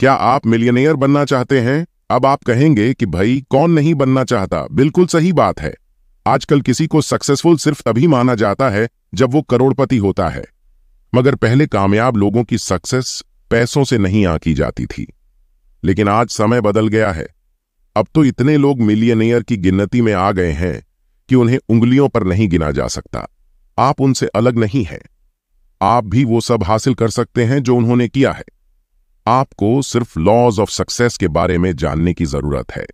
क्या आप मिलियनेयर बनना चाहते हैं अब आप कहेंगे कि भाई कौन नहीं बनना चाहता बिल्कुल सही बात है आजकल किसी को सक्सेसफुल सिर्फ तभी माना जाता है जब वो करोड़पति होता है मगर पहले कामयाब लोगों की सक्सेस पैसों से नहीं आंकी जाती थी लेकिन आज समय बदल गया है अब तो इतने लोग मिलियनेयर की गिनती में आ गए हैं कि उन्हें उंगलियों पर नहीं गिना जा सकता आप उनसे अलग नहीं हैं आप भी वो सब हासिल कर सकते हैं जो उन्होंने किया है आपको सिर्फ लॉज ऑफ सक्सेस के बारे में जानने की जरूरत है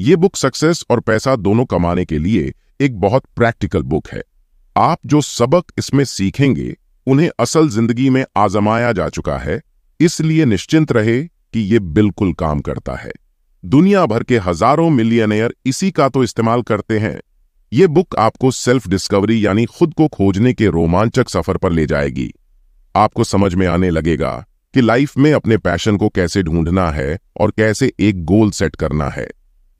ये बुक सक्सेस और पैसा दोनों कमाने के लिए एक बहुत प्रैक्टिकल बुक है आप जो सबक इसमें सीखेंगे उन्हें असल जिंदगी में आजमाया जा चुका है इसलिए निश्चिंत रहे कि ये बिल्कुल काम करता है दुनिया भर के हजारों मिलियनेयर इसी का तो इस्तेमाल करते हैं ये बुक आपको सेल्फ डिस्कवरी यानी खुद को खोजने के रोमांचक सफर पर ले जाएगी आपको समझ में आने लगेगा कि लाइफ में अपने पैशन को कैसे ढूंढना है और कैसे एक गोल सेट करना है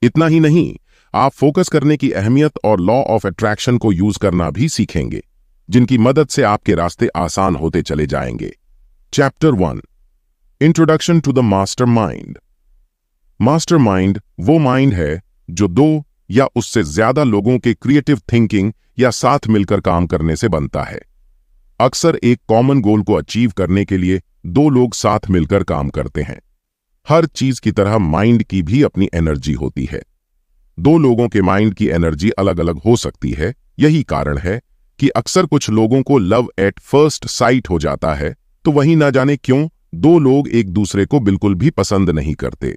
इतना ही नहीं आप फोकस करने की अहमियत और लॉ ऑफ अट्रैक्शन को यूज करना भी सीखेंगे जिनकी मदद से आपके रास्ते आसान होते चले जाएंगे chapter one introduction to the master mind master mind वो माइंड है जो दो या उससे ज्यादा लोगों के क्रिएटिव थिंकिंग या साथ मिलकर काम करने से बनता है अक्सर एक कॉमन गोल को अचीव करने के लिए दो लोग साथ मिलकर काम करते हैं हर चीज की तरह माइंड की भी अपनी एनर्जी होती है दो लोगों के माइंड की एनर्जी अलग अलग हो सकती है यही कारण है कि अक्सर कुछ लोगों को लव एट फर्स्ट साइट हो जाता है तो वहीं ना जाने क्यों दो लोग एक दूसरे को बिल्कुल भी पसंद नहीं करते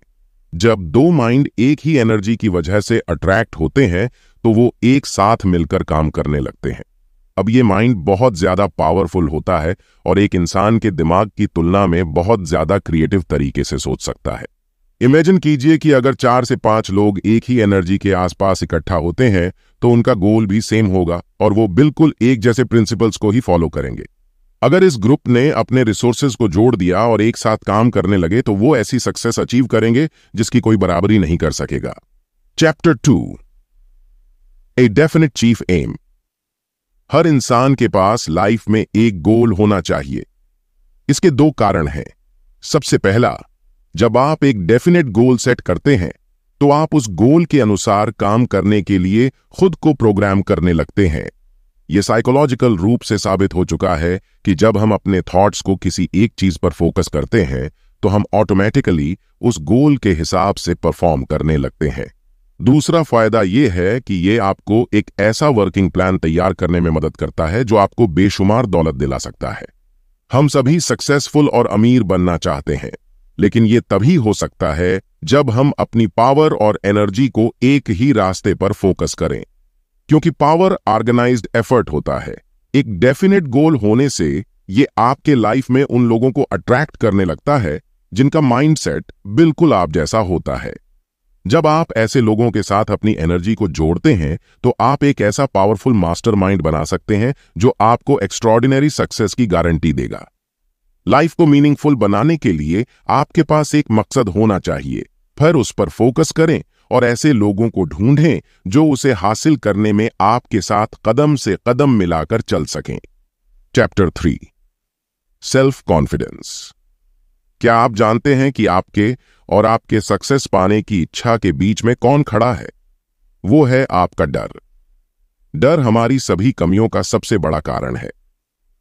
जब दो माइंड एक ही एनर्जी की वजह से अट्रैक्ट होते हैं तो वो एक साथ मिलकर काम करने लगते हैं अब ये माइंड बहुत ज़्यादा पावरफुल होता है और एक इंसान के दिमाग की तुलना में बहुत ज़्यादा क्रिएटिव तरीके से सोच सकता है इमेजिन कीजिए कि अगर चार से पांच लोग एक ही एनर्जी के आसपास इकट्ठा होते हैं तो उनका गोल भी सेम होगा और वो बिल्कुल एक जैसे प्रिंसिपल्स को ही फॉलो करेंगे अगर इस ग्रुप ने अपने रिसोर्सेज को जोड़ दिया और एक साथ काम करने लगे तो वो ऐसी सक्सेस अचीव करेंगे जिसकी कोई बराबरी नहीं कर सकेगा chapter two a definite chief aim हर इंसान के पास लाइफ में एक गोल होना चाहिए इसके दो कारण हैं सबसे पहला जब आप एक डेफिनेट गोल सेट करते हैं तो आप उस गोल के अनुसार काम करने के लिए खुद को प्रोग्राम करने लगते हैं यह साइकोलॉजिकल रूप से साबित हो चुका है कि जब हम अपने थॉट्स को किसी एक चीज पर फोकस करते हैं तो हम ऑटोमेटिकली उस गोल के हिसाब से परफॉर्म करने लगते हैं दूसरा फायदा यह है कि ये आपको एक ऐसा वर्किंग प्लान तैयार करने में मदद करता है जो आपको बेशुमार दौलत दिला सकता है हम सभी सक्सेसफुल और अमीर बनना चाहते हैं लेकिन यह तभी हो सकता है जब हम अपनी पावर और एनर्जी को एक ही रास्ते पर फोकस करें क्योंकि पावर ऑर्गेनाइज्ड एफर्ट होता है एक डेफिनेट गोल होने से ये आपके लाइफ में उन लोगों को अट्रैक्ट करने लगता है जिनका माइंडसेट बिल्कुल आप जैसा होता है जब आप ऐसे लोगों के साथ अपनी एनर्जी को जोड़ते हैं तो आप एक ऐसा पावरफुल मास्टरमाइंड बना सकते हैं जो आपको एक्स्ट्रॉर्डिनरी सक्सेस की गारंटी देगा लाइफ को मीनिंगफुल बनाने के लिए आपके पास एक मकसद होना चाहिए फिर उस पर फोकस करें और ऐसे लोगों को ढूंढें जो उसे हासिल करने में आपके साथ कदम से कदम मिलाकर चल सकें चैप्टर थ्री सेल्फ कॉन्फिडेंस क्या आप जानते हैं कि आपके और आपके सक्सेस पाने की इच्छा के बीच में कौन खड़ा है वो है आपका डर डर हमारी सभी कमियों का सबसे बड़ा कारण है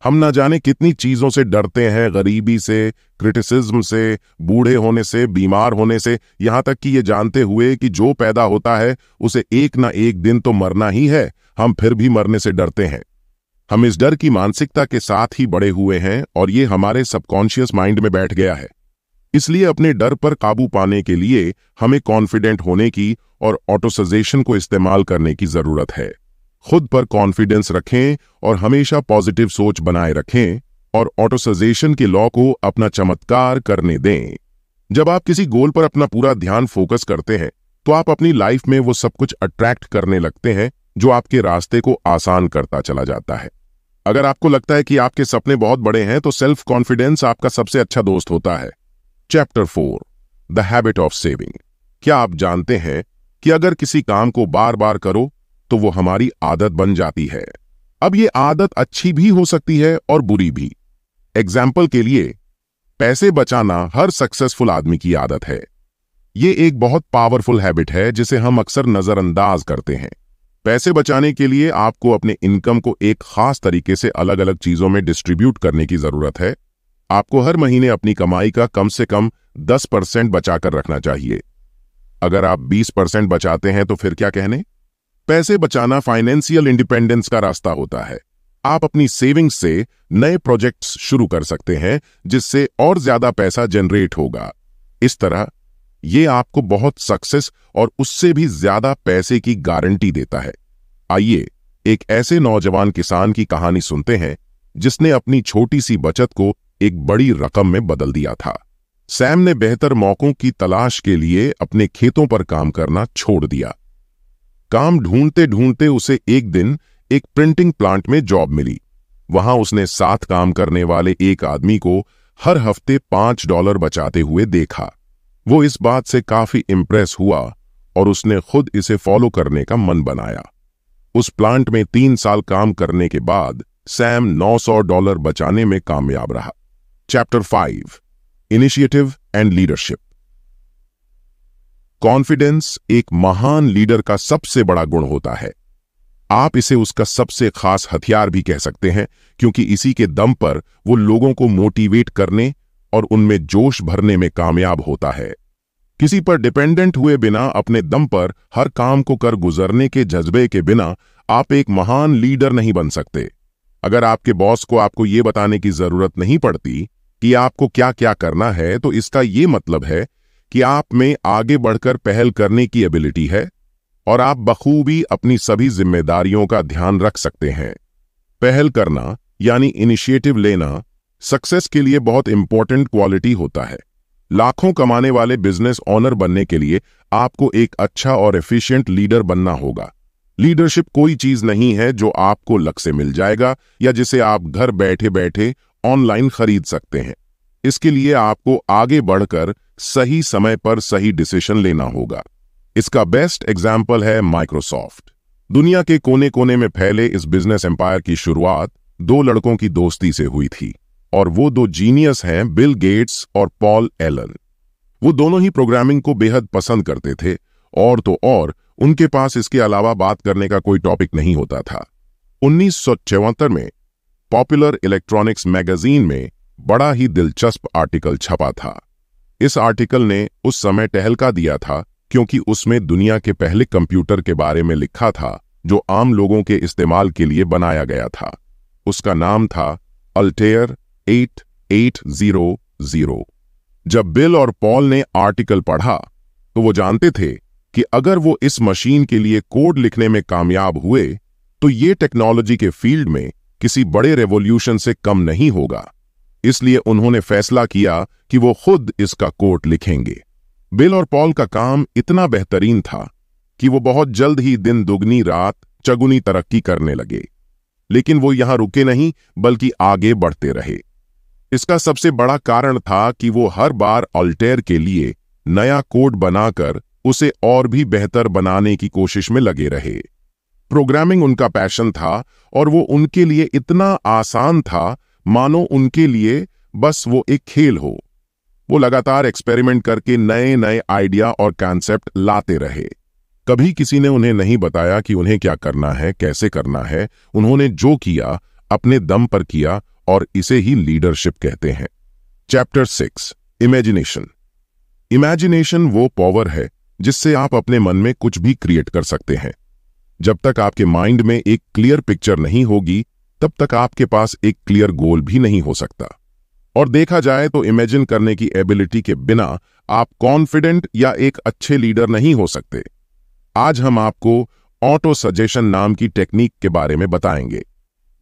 हम ना जाने कितनी चीजों से डरते हैं गरीबी से क्रिटिसिज्म से बूढ़े होने से बीमार होने से यहां तक कि ये जानते हुए कि जो पैदा होता है उसे एक ना एक दिन तो मरना ही है हम फिर भी मरने से डरते हैं हम इस डर की मानसिकता के साथ ही बड़े हुए हैं और ये हमारे सबकॉन्शियस माइंड में बैठ गया है इसलिए अपने डर पर काबू पाने के लिए हमें कॉन्फिडेंट होने की और ऑटोसजेशन को इस्तेमाल करने की ज़रूरत है खुद पर कॉन्फिडेंस रखें और हमेशा पॉजिटिव सोच बनाए रखें और ऑटोसजेशन के लॉ को अपना चमत्कार करने दें जब आप किसी गोल पर अपना पूरा ध्यान फोकस करते हैं तो आप अपनी लाइफ में वो सब कुछ अट्रैक्ट करने लगते हैं जो आपके रास्ते को आसान करता चला जाता है अगर आपको लगता है कि आपके सपने बहुत बड़े हैं तो सेल्फ कॉन्फिडेंस आपका सबसे अच्छा दोस्त होता है chapter four the habit of saving क्या आप जानते हैं कि अगर किसी काम को बार बार करो तो वो हमारी आदत बन जाती है अब ये आदत अच्छी भी हो सकती है और बुरी भी एग्जाम्पल के लिए पैसे बचाना हर सक्सेसफुल आदमी की आदत है ये एक बहुत पावरफुल हैबिट है जिसे हम अक्सर नज़रअंदाज करते हैं पैसे बचाने के लिए आपको अपने इनकम को एक खास तरीके से अलग अलग चीज़ों में डिस्ट्रीब्यूट करने की ज़रूरत है आपको हर महीने अपनी कमाई का कम से कम 10 परसेंट बचाकर रखना चाहिए अगर आप 20 परसेंट बचाते हैं तो फिर क्या कहने पैसे बचाना फाइनेंशियल इंडिपेंडेंस का रास्ता होता है आप अपनी सेविंग्स से नए प्रोजेक्ट्स शुरू कर सकते हैं जिससे और ज्यादा पैसा जनरेट होगा इस तरह ये आपको बहुत सक्सेस और उससे भी ज्यादा पैसे की गारंटी देता है आइए एक ऐसे नौजवान किसान की कहानी सुनते हैं जिसने अपनी छोटी सी बचत को एक बड़ी रकम में बदल दिया था सैम ने बेहतर मौकों की तलाश के लिए अपने खेतों पर काम करना छोड़ दिया काम ढूंढते ढूंढते उसे एक दिन एक प्रिंटिंग प्लांट में जॉब मिली वहां उसने साथ काम करने वाले एक आदमी को हर हफ्ते पांच डॉलर बचाते हुए देखा वो इस बात से काफी इंप्रेस हुआ और उसने खुद इसे फॉलो करने का मन बनाया उस प्लांट में तीन साल काम करने के बाद सैम 900 डॉलर बचाने में कामयाब रहा Chapter 5 Initiative and Leadership confidence एक महान लीडर का सबसे बड़ा गुण होता है आप इसे उसका सबसे खास हथियार भी कह सकते हैं क्योंकि इसी के दम पर वो लोगों को मोटिवेट करने और उनमें जोश भरने में कामयाब होता है किसी पर डिपेंडेंट हुए बिना अपने दम पर हर काम को कर गुजरने के जज्बे के बिना आप एक महान लीडर नहीं बन सकते अगर आपके बॉस को आपको ये बताने की जरूरत नहीं पड़ती कि आपको क्या क्या करना है तो इसका ये मतलब है कि आप में आगे बढ़कर पहल करने की एबिलिटी है और आप बखूबी अपनी सभी जिम्मेदारियों का ध्यान रख सकते हैं पहल करना यानी इनिशिएटिव लेना सक्सेस के लिए बहुत इंपॉर्टेंट क्वालिटी होता है लाखों कमाने वाले बिजनेस ऑनर बनने के लिए आपको एक अच्छा और एफिशिएंट लीडर बनना होगा लीडरशिप कोई चीज नहीं है जो आपको लक से मिल जाएगा या जिसे आप घर बैठे बैठे ऑनलाइन खरीद सकते हैं इसके लिए आपको आगे बढ़कर सही समय पर सही डिसीशन लेना होगा इसका बेस्ट एग्जाम्पल है माइक्रोसॉफ्ट दुनिया के कोने कोने में फैले इस बिजनेस एम्पायर की शुरुआत दो लड़कों की दोस्ती से हुई थी और वो दो जीनियस हैं बिल गेट्स और पॉल एलन वो दोनों ही प्रोग्रामिंग को बेहद पसंद करते थे और तो और उनके पास इसके अलावा बात करने का कोई टॉपिक नहीं होता था उन्नीस में पॉपुलर इलेक्ट्रॉनिक्स मैगजीन में बड़ा ही दिलचस्प आर्टिकल छपा था इस आर्टिकल ने उस समय टहलका दिया था क्योंकि उसमें दुनिया के पहले कंप्यूटर के बारे में लिखा था जो आम लोगों के इस्तेमाल के लिए बनाया गया था उसका नाम था अल्टेयर 8800। जब बिल और पॉल ने आर्टिकल पढ़ा तो वो जानते थे कि अगर वो इस मशीन के लिए कोड लिखने में कामयाब हुए तो ये टेक्नोलॉजी के फील्ड में किसी बड़े रेवोल्यूशन से कम नहीं होगा इसलिए उन्होंने फैसला किया कि वो खुद इसका कोट लिखेंगे बिल और पॉल का काम इतना बेहतरीन था कि वो बहुत जल्द ही दिन दुगनी रात चगुनी तरक्की करने लगे लेकिन वो यहां रुके नहीं बल्कि आगे बढ़ते रहे इसका सबसे बड़ा कारण था कि वो हर बार अल्टेर के लिए नया कोड बनाकर उसे और भी बेहतर बनाने की कोशिश में लगे रहे प्रोग्रामिंग उनका पैशन था और वो उनके लिए इतना आसान था मानो उनके लिए बस वो एक खेल हो वो लगातार एक्सपेरिमेंट करके नए नए आइडिया और कॉन्सेप्ट लाते रहे कभी किसी ने उन्हें नहीं बताया कि उन्हें क्या करना है कैसे करना है उन्होंने जो किया अपने दम पर किया और इसे ही लीडरशिप कहते हैं चैप्टर सिक्स इमेजिनेशन इमेजिनेशन वो पावर है जिससे आप अपने मन में कुछ भी क्रिएट कर सकते हैं जब तक आपके माइंड में एक क्लियर पिक्चर नहीं होगी तब तक आपके पास एक क्लियर गोल भी नहीं हो सकता और देखा जाए तो इमेजिन करने की एबिलिटी के बिना आप कॉन्फिडेंट या एक अच्छे लीडर नहीं हो सकते आज हम आपको ऑटो सजेशन नाम की टेक्निक के बारे में बताएंगे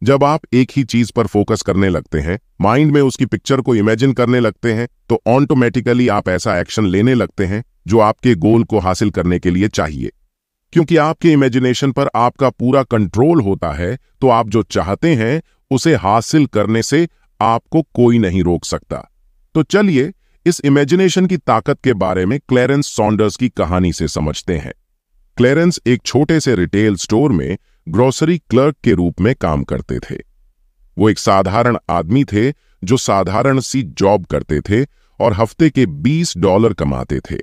जब आप एक ही चीज पर फोकस करने लगते हैं माइंड में उसकी पिक्चर को इमेजिन करने लगते हैं तो ऑटोमेटिकली आप ऐसा एक्शन लेने लगते हैं जो आपके गोल को हासिल करने के लिए चाहिए क्योंकि आपके इमेजिनेशन पर आपका पूरा कंट्रोल होता है तो आप जो चाहते हैं उसे हासिल करने से आपको कोई नहीं रोक सकता तो चलिए इस इमेजिनेशन की ताकत के बारे में क्लेरेंस सॉन्डर्स की कहानी से समझते हैं क्लेरेंस एक छोटे से रिटेल स्टोर में ग्रोसरी क्लर्क के रूप में काम करते थे वो एक साधारण आदमी थे जो साधारण सी जॉब करते थे और हफ्ते के 20 डॉलर कमाते थे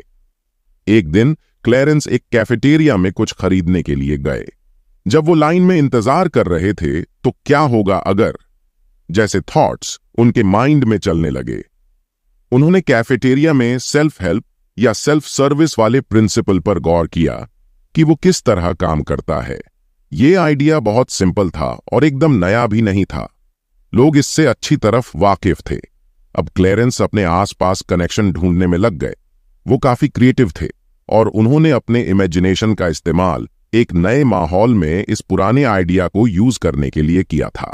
एक दिन क्लेरेंस एक कैफेटेरिया में कुछ खरीदने के लिए गए जब वो लाइन में इंतजार कर रहे थे तो क्या होगा अगर जैसे थॉट्स उनके माइंड में चलने लगे उन्होंने कैफेटेरिया में सेल्फ हेल्प या सेल्फ सर्विस वाले प्रिंसिपल पर गौर किया कि वो किस तरह काम करता है ये आइडिया बहुत सिंपल था और एकदम नया भी नहीं था लोग इससे अच्छी तरफ वाकिफ थे अब क्लेरेंस अपने आसपास कनेक्शन ढूंढने में लग गए वो काफी क्रिएटिव थे और उन्होंने अपने इमेजिनेशन का इस्तेमाल एक नए माहौल में इस पुराने आइडिया को यूज करने के लिए किया था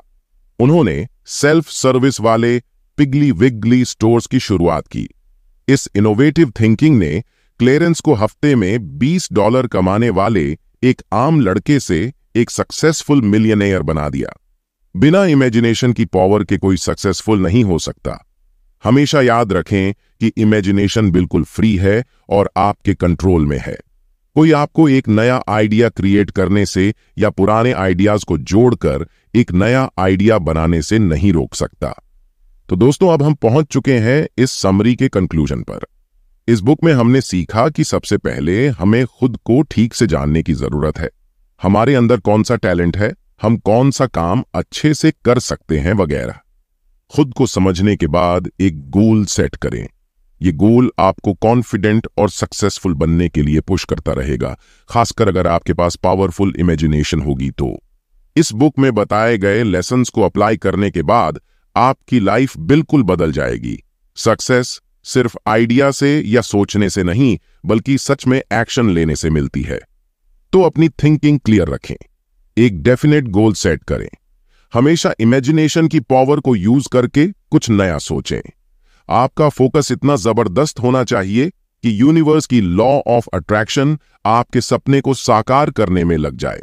उन्होंने सेल्फ सर्विस वाले पिगली विगली स्टोर्स की शुरुआत की इस इनोवेटिव थिंकिंग ने क्लेरेंस को हफ्ते में 20 डॉलर कमाने वाले एक आम लड़के से एक सक्सेसफुल मिलियनेयर बना दिया बिना इमेजिनेशन की पावर के कोई सक्सेसफुल नहीं हो सकता हमेशा याद रखें कि इमेजिनेशन बिल्कुल फ्री है और आपके कंट्रोल में है कोई आपको एक नया आइडिया क्रिएट करने से या पुराने आइडियाज को जोड़कर एक नया आइडिया बनाने से नहीं रोक सकता तो दोस्तों अब हम पहुंच चुके हैं इस समरी के कंक्लूजन पर इस बुक में हमने सीखा कि सबसे पहले हमें खुद को ठीक से जानने की जरूरत है हमारे अंदर कौन सा टैलेंट है हम कौन सा काम अच्छे से कर सकते हैं वगैरह खुद को समझने के बाद एक गोल सेट करें ये गोल आपको कॉन्फिडेंट और सक्सेसफुल बनने के लिए पुश करता रहेगा खासकर अगर आपके पास पावरफुल इमेजिनेशन होगी तो इस बुक में बताए गए लेसन्स को अप्लाई करने के बाद आपकी लाइफ बिल्कुल बदल जाएगी सक्सेस सिर्फ आइडिया से या सोचने से नहीं बल्कि सच में एक्शन लेने से मिलती है तो अपनी थिंकिंग क्लियर रखें एक डेफिनेट गोल सेट करें हमेशा इमेजिनेशन की पावर को यूज करके कुछ नया सोचें आपका फोकस इतना जबरदस्त होना चाहिए कि यूनिवर्स की लॉ ऑफ अट्रैक्शन आपके सपने को साकार करने में लग जाए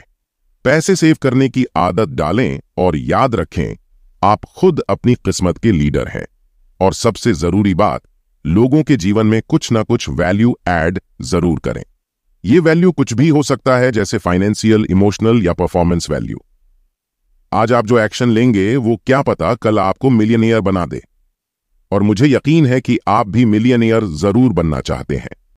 पैसे सेव करने की आदत डालें और याद रखें आप खुद अपनी किस्मत के लीडर हैं और सबसे जरूरी बात लोगों के जीवन में कुछ ना कुछ वैल्यू ऐड जरूर करें ये वैल्यू कुछ भी हो सकता है जैसे फाइनेंशियल इमोशनल या परफॉर्मेंस वैल्यू आज आप जो एक्शन लेंगे वो क्या पता कल आपको मिलियनियर बना दे और मुझे यकीन है कि आप भी मिलियनियर जरूर बनना चाहते हैं